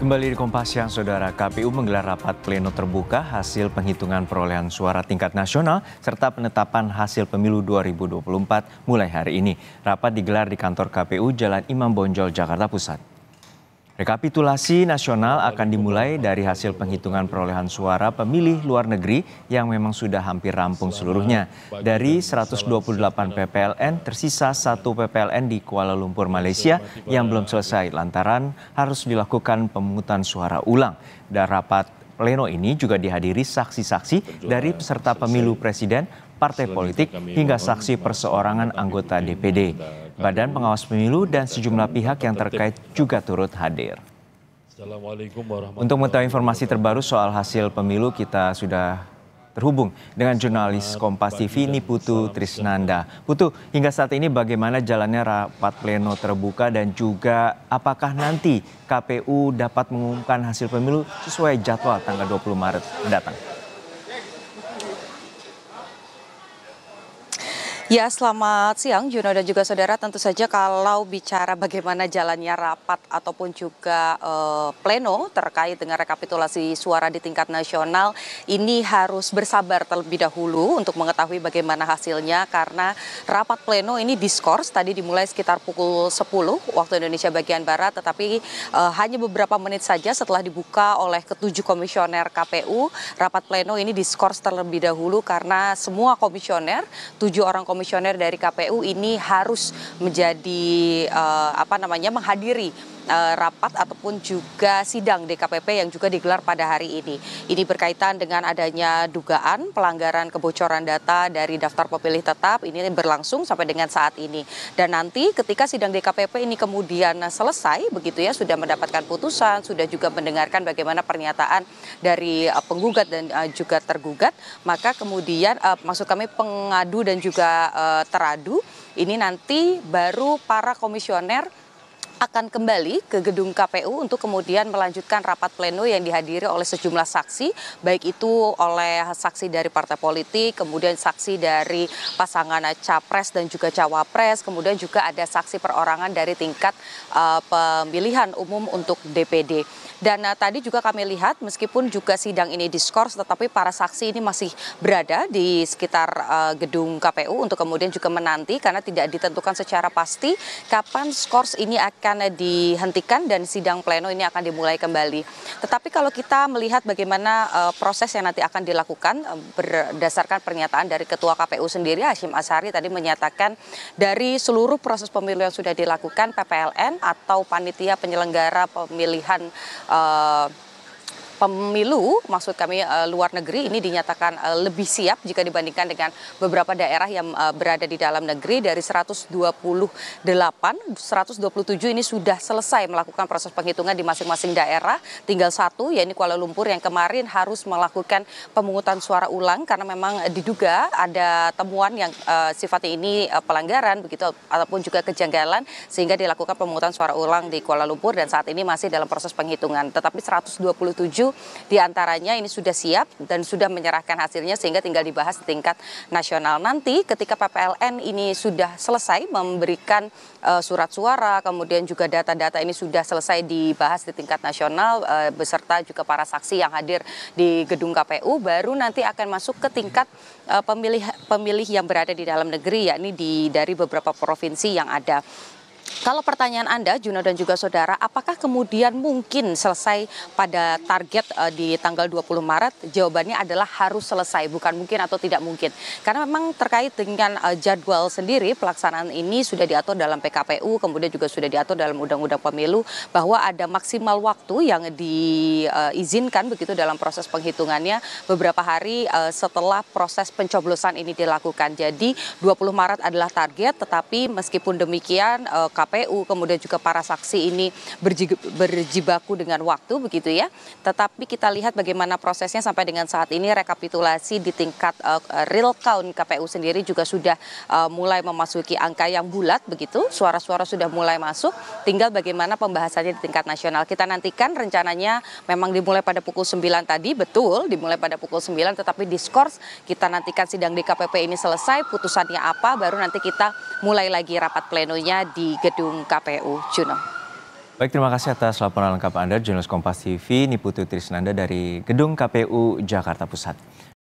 Kembali di Kompas yang Saudara KPU menggelar rapat pleno terbuka hasil penghitungan perolehan suara tingkat nasional serta penetapan hasil pemilu 2024 mulai hari ini. Rapat digelar di kantor KPU Jalan Imam Bonjol, Jakarta Pusat. Rekapitulasi nasional akan dimulai dari hasil penghitungan perolehan suara pemilih luar negeri yang memang sudah hampir rampung seluruhnya. Dari 128 PPLN, tersisa satu PPLN di Kuala Lumpur, Malaysia yang belum selesai lantaran harus dilakukan pemungutan suara ulang. Dan rapat pleno ini juga dihadiri saksi-saksi dari peserta pemilu presiden, partai politik, hingga saksi perseorangan anggota DPD. Badan Pengawas Pemilu, dan sejumlah pihak yang terkait juga turut hadir. Untuk mengetahui informasi terbaru soal hasil pemilu, kita sudah terhubung dengan jurnalis Kompas TV Putu Trisnanda. Putu, hingga saat ini bagaimana jalannya rapat pleno terbuka dan juga apakah nanti KPU dapat mengumumkan hasil pemilu sesuai jadwal tanggal 20 Maret mendatang? Ya, selamat siang Juno dan juga saudara. Tentu saja kalau bicara bagaimana jalannya rapat ataupun juga eh, pleno terkait dengan rekapitulasi suara di tingkat nasional, ini harus bersabar terlebih dahulu untuk mengetahui bagaimana hasilnya karena rapat pleno ini diskors tadi dimulai sekitar pukul 10 waktu Indonesia bagian barat tetapi eh, hanya beberapa menit saja setelah dibuka oleh ketujuh komisioner KPU, rapat pleno ini diskors terlebih dahulu karena semua komisioner, tujuh orang komisioner komisioner dari kpu ini harus menjadi eh, apa namanya menghadiri Eh, rapat ataupun juga sidang DKPP yang juga digelar pada hari ini. Ini berkaitan dengan adanya dugaan pelanggaran kebocoran data dari daftar pemilih tetap ini berlangsung sampai dengan saat ini. Dan nanti ketika sidang DKPP ini kemudian selesai begitu ya sudah mendapatkan putusan, sudah juga mendengarkan bagaimana pernyataan dari eh, penggugat dan eh, juga tergugat, maka kemudian maksud kami pengadu dan juga teradu ini nanti baru para komisioner akan kembali ke gedung KPU untuk kemudian melanjutkan rapat pleno yang dihadiri oleh sejumlah saksi, baik itu oleh saksi dari partai politik, kemudian saksi dari pasangan capres dan juga cawapres, kemudian juga ada saksi perorangan dari tingkat uh, pemilihan umum untuk DPD. Dan uh, tadi juga kami lihat meskipun juga sidang ini diskors, tetapi para saksi ini masih berada di sekitar uh, gedung KPU untuk kemudian juga menanti karena tidak ditentukan secara pasti kapan skors ini akan akan dihentikan dan sidang pleno ini akan dimulai kembali. Tetapi kalau kita melihat bagaimana uh, proses yang nanti akan dilakukan uh, berdasarkan pernyataan dari Ketua KPU sendiri Hashim Asari tadi menyatakan dari seluruh proses pemilu yang sudah dilakukan PPLN atau panitia penyelenggara pemilihan uh, pemilu, maksud kami eh, luar negeri ini dinyatakan eh, lebih siap jika dibandingkan dengan beberapa daerah yang eh, berada di dalam negeri dari 128 127 ini sudah selesai melakukan proses penghitungan di masing-masing daerah. Tinggal satu yaitu Kuala Lumpur yang kemarin harus melakukan pemungutan suara ulang karena memang diduga ada temuan yang sifatnya ini pelanggaran begitu ataupun juga kejanggalan sehingga dilakukan pemungutan suara ulang di Kuala Lumpur dan saat ini masih dalam proses penghitungan. Tetapi 127 diantaranya ini sudah siap dan sudah menyerahkan hasilnya sehingga tinggal dibahas di tingkat nasional. Nanti ketika PPLN ini sudah selesai memberikan uh, surat suara, kemudian juga data-data ini sudah selesai dibahas di tingkat nasional uh, beserta juga para saksi yang hadir di gedung KPU, baru nanti akan masuk ke tingkat uh, pemilih pemilih yang berada di dalam negeri yakni di dari beberapa provinsi yang ada. Kalau pertanyaan Anda, Juno dan juga Saudara, apakah kemudian mungkin selesai pada target eh, di tanggal 20 Maret? Jawabannya adalah harus selesai, bukan mungkin atau tidak mungkin. Karena memang terkait dengan eh, jadwal sendiri, pelaksanaan ini sudah diatur dalam PKPU, kemudian juga sudah diatur dalam Undang-Undang Pemilu, bahwa ada maksimal waktu yang diizinkan begitu dalam proses penghitungannya beberapa hari eh, setelah proses pencoblosan ini dilakukan. Jadi 20 Maret adalah target, tetapi meskipun demikian, KPU kemudian juga para saksi ini berjibaku dengan waktu begitu ya. Tetapi kita lihat bagaimana prosesnya sampai dengan saat ini rekapitulasi di tingkat uh, real count KPU sendiri juga sudah uh, mulai memasuki angka yang bulat begitu. Suara-suara sudah mulai masuk. Tinggal bagaimana pembahasannya di tingkat nasional. Kita nantikan rencananya memang dimulai pada pukul 9 tadi betul dimulai pada pukul 9 tetapi diskors kita nantikan sidang DKPP ini selesai putusannya apa baru nanti kita mulai lagi rapat plenonya di gedung KPU Juno. Baik, terima kasih atas laporan lengkap Anda, jurnalis Kompas TV, Niputu Trisnanda dari Gedung KPU Jakarta Pusat.